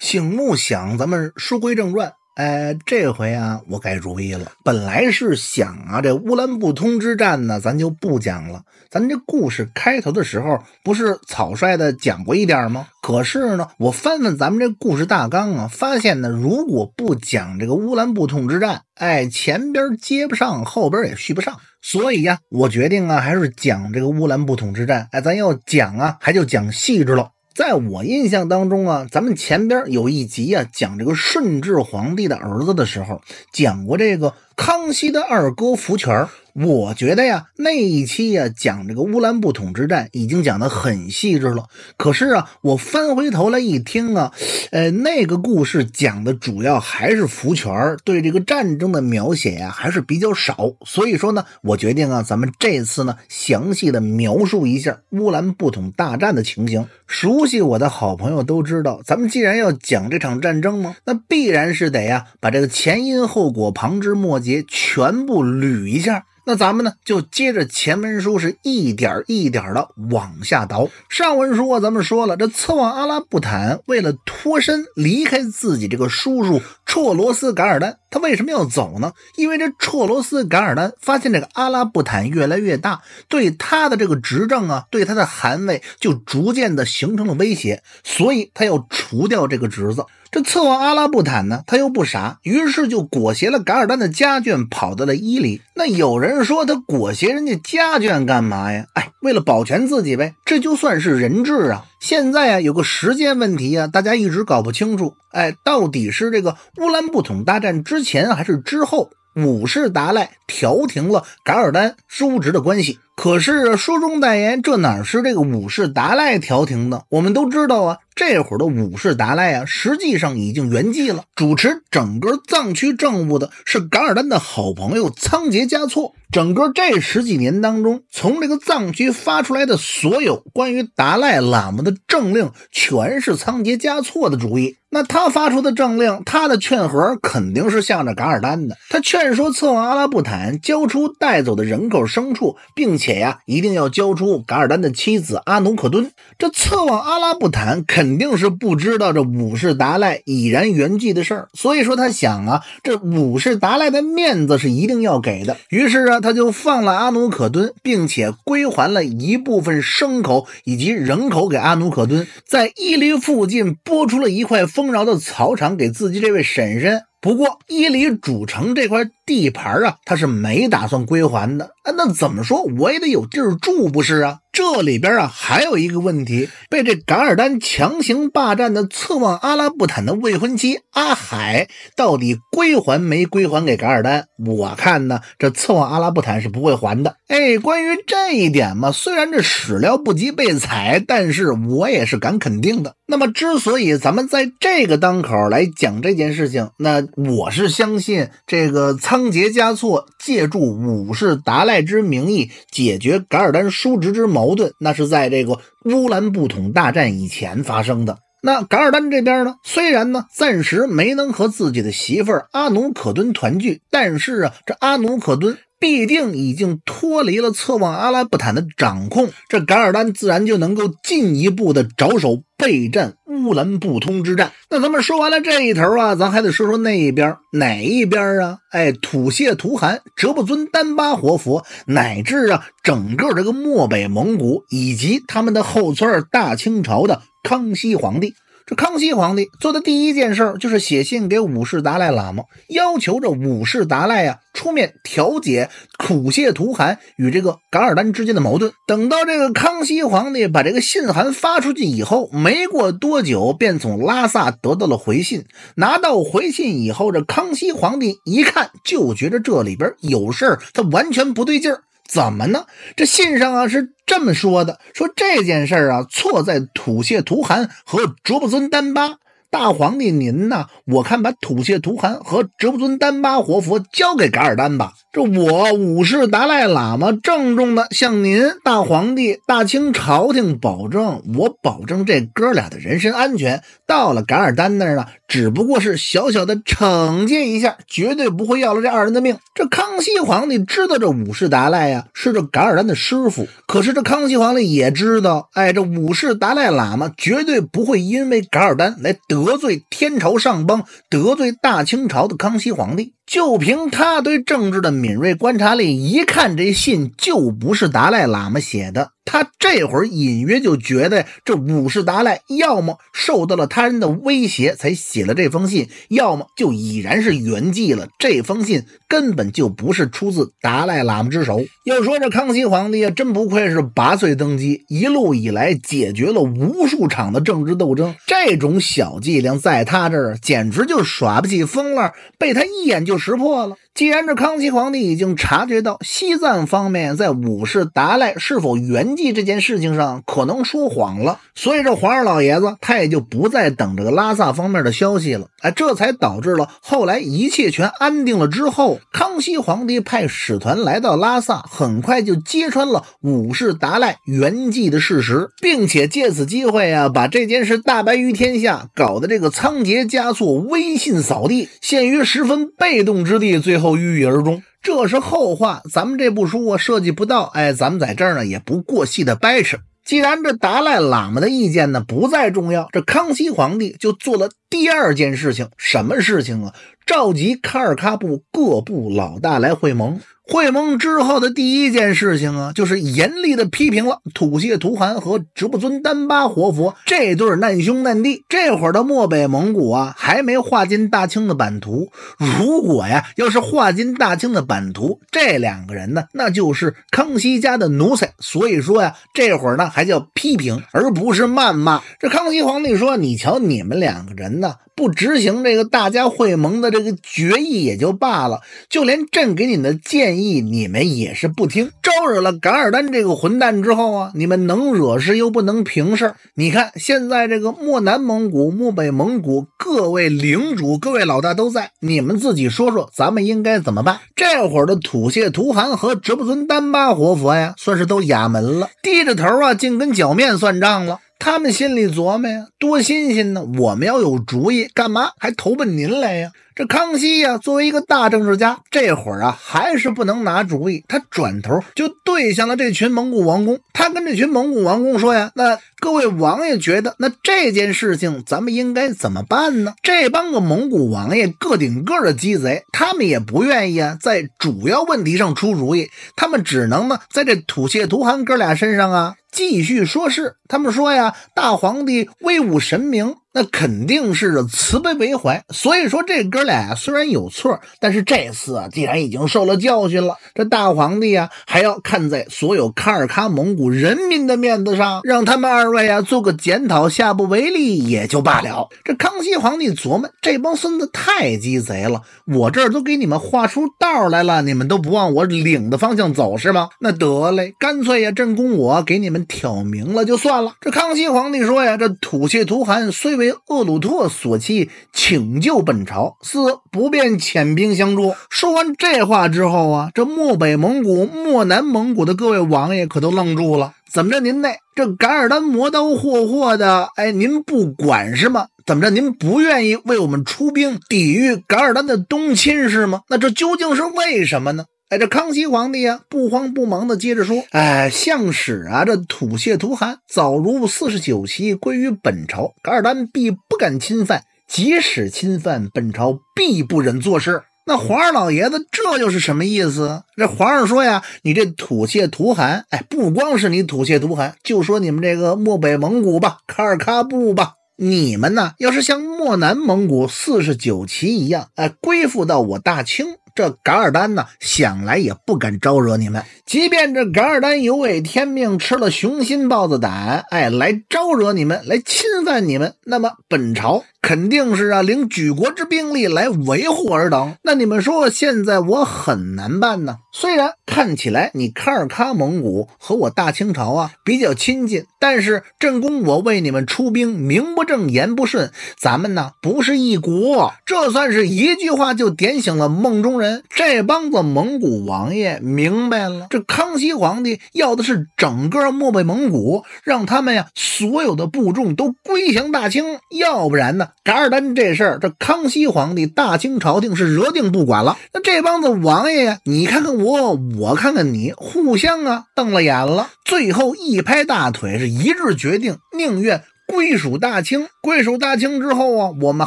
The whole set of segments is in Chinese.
醒木想咱们书归正传。哎，这回啊，我改主意了。本来是想啊，这乌兰布通之战呢，咱就不讲了。咱这故事开头的时候，不是草率的讲过一点吗？可是呢，我翻翻咱们这故事大纲啊，发现呢，如果不讲这个乌兰布通之战，哎，前边接不上，后边也续不上。所以呀，我决定啊，还是讲这个乌兰布通之战。哎，咱要讲啊，还就讲细致了。在我印象当中啊，咱们前边有一集啊，讲这个顺治皇帝的儿子的时候，讲过这个康熙的二哥福全。我觉得呀，那一期呀讲这个乌兰布统之战已经讲得很细致了。可是啊，我翻回头来一听啊，呃，那个故事讲的主要还是福全对这个战争的描写呀，还是比较少。所以说呢，我决定啊，咱们这次呢详细的描述一下乌兰布统大战的情形。熟悉我的好朋友都知道，咱们既然要讲这场战争嘛，那必然是得呀把这个前因后果、旁枝末节全部捋一下。那咱们呢，就接着前文书是一点一点的往下倒。上文书啊，咱们说了，这策妄阿拉布坦为了脱身离开自己这个叔叔。绰罗斯噶尔丹，他为什么要走呢？因为这绰罗斯噶尔丹发现这个阿拉布坦越来越大，对他的这个执政啊，对他的汗位就逐渐的形成了威胁，所以他要除掉这个侄子。这策王阿拉布坦呢，他又不傻，于是就裹挟了噶尔丹的家眷，跑到了伊犁。那有人说他裹挟人家家眷干嘛呀？哎，为了保全自己呗。这就算是人质啊。现在啊，有个时间问题啊，大家一直搞不清楚。哎，到底是这个。乌兰布统大战之前还是之后，五世达赖调停了噶尔丹叔侄的关系。可是书中代言，这哪是这个五世达赖调停的？我们都知道啊，这会儿的五世达赖啊，实际上已经圆寂了。主持整个藏区政务的是噶尔丹的好朋友仓颉嘉措。整个这十几年当中，从这个藏区发出来的所有关于达赖喇嘛的政令，全是仓颉嘉措的主意。那他发出的政令，他的劝和肯定是向着噶尔丹的。他劝说策妄阿拉布坦交出带走的人口牲畜，并且。且呀，一定要交出噶尔丹的妻子阿努可敦。这策妄阿拉布坦肯定是不知道这五世达赖已然圆寂的事儿，所以说他想啊，这五世达赖的面子是一定要给的。于是啊，他就放了阿努可敦，并且归还了一部分牲口以及人口给阿努可敦，在伊犁附近拨出了一块丰饶的草场给自己这位婶婶。不过伊犁主城这块地盘啊，他是没打算归还的。那怎么说我也得有地儿住不是啊？这里边啊还有一个问题，被这噶尔丹强行霸占的策望阿拉布坦的未婚妻阿海到底归还没归还给噶尔丹？我看呢，这策望阿拉布坦是不会还的。哎，关于这一点嘛，虽然这史料不及被采，但是我也是敢肯定的。那么之所以咱们在这个当口来讲这件事情，那我是相信这个仓颉嘉措借助五世达赖。之名义解决噶尔丹叔侄之矛盾，那是在这个乌兰布统大战以前发生的。那噶尔丹这边呢，虽然呢暂时没能和自己的媳妇儿阿努可敦团聚，但是啊，这阿努可敦。必定已经脱离了策妄阿拉布坦的掌控，这噶尔丹自然就能够进一步的着手备战乌兰布通之战。那咱们说完了这一头啊，咱还得说说那一边哪一边啊？哎，土谢图汗哲布尊丹巴活佛，乃至啊整个这个漠北蒙古以及他们的后村大清朝的康熙皇帝。这康熙皇帝做的第一件事儿，就是写信给五世达赖喇嘛，要求这五世达赖呀出面调解苦谢图汗与这个噶尔丹之间的矛盾。等到这个康熙皇帝把这个信函发出去以后，没过多久便从拉萨得到了回信。拿到回信以后，这康熙皇帝一看，就觉着这里边有事儿，他完全不对劲儿。怎么呢？这信上啊是这么说的：说这件事儿啊错在土谢图汗和卓不尊丹巴。大皇帝您呢？我看把土谢图汗和卓不尊丹巴活佛交给噶尔丹吧。这我五世达赖喇嘛郑重的向您大皇帝、大清朝廷保证，我保证这哥俩的人身安全到了噶尔丹那儿呢，只不过是小小的惩戒一下，绝对不会要了这二人的命。这康熙皇帝知道这五世达赖呀是这噶尔丹的师傅，可是这康熙皇帝也知道，哎，这五世达赖喇嘛绝对不会因为噶尔丹来得罪天朝上邦，得罪大清朝的康熙皇帝。就凭他对政治的敏锐观察力，一看这信就不是达赖喇嘛写的。他这会儿隐约就觉得这五世达赖要么受到了他人的威胁才写了这封信，要么就已然是圆寂了。这封信根本就不是出自达赖喇嘛之手。要说这康熙皇帝啊，真不愧是八岁登基，一路以来解决了无数场的政治斗争，这种小伎俩在他这儿简直就耍不起风了，被他一眼就。识破了。既然这康熙皇帝已经察觉到西藏方面在五世达赖是否圆寂这件事情上可能说谎了，所以这皇上老爷子他也就不再等这个拉萨方面的消息了。哎，这才导致了后来一切全安定了之后，康熙皇帝派使团来到拉萨，很快就揭穿了五世达赖圆寂的事实，并且借此机会啊，把这件事大白于天下，搞得这个仓颉嘉措威信扫地，陷于十分被动之地。最后。郁郁而终，这是后话，咱们这部书啊设计不到。哎，咱们在这儿呢也不过细的掰扯。既然这达赖喇嘛的意见呢不再重要，这康熙皇帝就做了第二件事情，什么事情啊？召集喀尔喀部各部老大来会盟。会盟之后的第一件事情啊，就是严厉的批评了土谢图汗和直布尊丹巴活佛这对难兄难弟。这会儿的漠北蒙古啊，还没划进大清的版图。如果呀，要是划进大清的版图，这两个人呢，那就是康熙家的奴才。所以说呀，这会儿呢，还叫批评，而不是谩骂。这康熙皇帝说：“你瞧，你们两个人呢。”不执行这个大家会盟的这个决议也就罢了，就连朕给你的建议，你们也是不听。招惹了噶尔丹这个混蛋之后啊，你们能惹事又不能平事儿。你看现在这个漠南蒙古、漠北蒙古各位领主、各位老大都在，你们自己说说，咱们应该怎么办？这会儿的土谢图汗和哲布尊丹巴活佛呀，算是都哑门了，低着头啊，净跟脚面算账了。他们心里琢磨呀，多新鲜呢！我们要有主意，干嘛还投奔您来呀？这康熙呀，作为一个大政治家，这会儿啊还是不能拿主意。他转头就对向了这群蒙古王公，他跟这群蒙古王公说呀：“那各位王爷觉得，那这件事情咱们应该怎么办呢？”这帮个蒙古王爷个顶个的鸡贼，他们也不愿意啊，在主要问题上出主意，他们只能呢，在这土谢图汗哥俩身上啊。继续说事，他们说呀，大皇帝威武神明。那肯定是慈悲为怀，所以说这哥俩虽然有错，但是这次啊既然已经受了教训了，这大皇帝呀还要看在所有卡尔喀蒙古人民的面子上，让他们二位啊做个检讨，下不为例也就罢了。这康熙皇帝琢磨，这帮孙子太鸡贼了，我这儿都给你们画出道来了，你们都不往我领的方向走是吗？那得嘞，干脆呀，朕公我给你们挑明了就算了。这康熙皇帝说呀，这土气图寒虽为。厄鲁特所弃，请救本朝，四不便遣兵相助。说完这话之后啊，这漠北蒙古、漠南蒙古的各位王爷可都愣住了。怎么着您呢？这噶尔丹磨刀霍霍的？哎，您不管是吗？怎么着您不愿意为我们出兵抵御噶尔丹的东侵是吗？那这究竟是为什么呢？哎，这康熙皇帝啊，不慌不忙的接着说：“哎，相使啊，这吐谢图汗早如四十九旗归于本朝，噶尔丹必不敢侵犯；即使侵犯，本朝必不忍坐事。”那皇上老爷子这又是什么意思？这皇上说呀，你这吐谢图汗，哎，不光是你吐谢图汗，就说你们这个漠北蒙古吧，喀尔喀布吧，你们呢，要是像漠南蒙古四十九旗一样，哎，归附到我大清。这噶尔丹呢，想来也不敢招惹你们。即便这噶尔丹有违天命，吃了雄心豹子胆，哎，来招惹你们，来侵犯你们，那么本朝肯定是啊，领举国之兵力来维护尔等。那你们说，现在我很难办呢。虽然看起来你喀尔喀蒙古和我大清朝啊比较亲近，但是朕公我为你们出兵，名不正言不顺。咱们呢不是一国，这算是一句话就点醒了梦中人。这帮子蒙古王爷明白了，这康熙皇帝要的是整个漠北蒙古，让他们呀所有的部众都归降大清，要不然呢，噶尔丹这事儿，这康熙皇帝大清朝廷是惹定不管了。那这帮子王爷呀，你看看我，我看看你，互相啊瞪了眼了，最后一拍大腿，是一致决定，宁愿。归属大清，归属大清之后啊，我们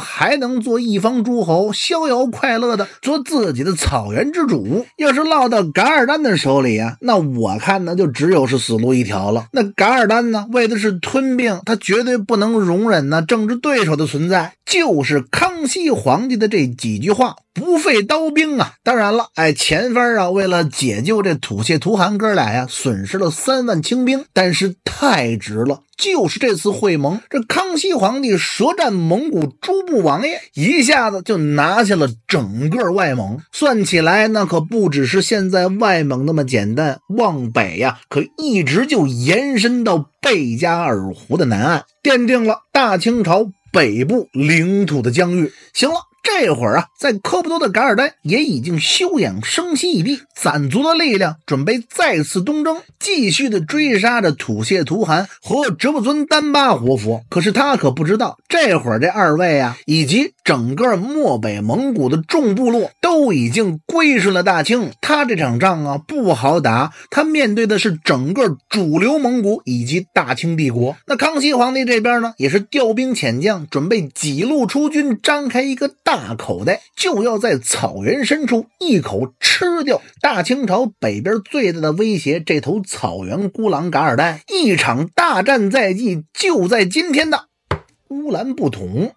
还能做一方诸侯，逍遥快乐的做自己的草原之主。要是落到噶尔丹的手里啊，那我看那就只有是死路一条了。那噶尔丹呢，为的是吞并，他绝对不能容忍呢政治对手的存在。就是康熙皇帝的这几句话，不费刀兵啊。当然了，哎，前边啊为了解救这土谢图汗哥俩呀，损失了三万清兵，但是太值了。就是这次会盟，这康熙皇帝舌战蒙古诸部王爷，一下子就拿下了整个外蒙。算起来，那可不只是现在外蒙那么简单，往北呀，可一直就延伸到贝加尔湖的南岸，奠定了大清朝北部领土的疆域。行了。这会儿啊，在科布多的噶尔丹也已经休养生息一地，攒足了力量，准备再次东征，继续的追杀着土谢图汗和哲布尊丹巴活佛。可是他可不知道，这会儿这二位啊，以及整个漠北蒙古的众部落，都已经归顺了大清。他这场仗啊不好打，他面对的是整个主流蒙古以及大清帝国。那康熙皇帝这边呢，也是调兵遣将，准备几路出军，张开一个大。大口袋就要在草原深处一口吃掉大清朝北边最大的威胁，这头草原孤狼噶尔丹。一场大战在即，就在今天的乌兰布统。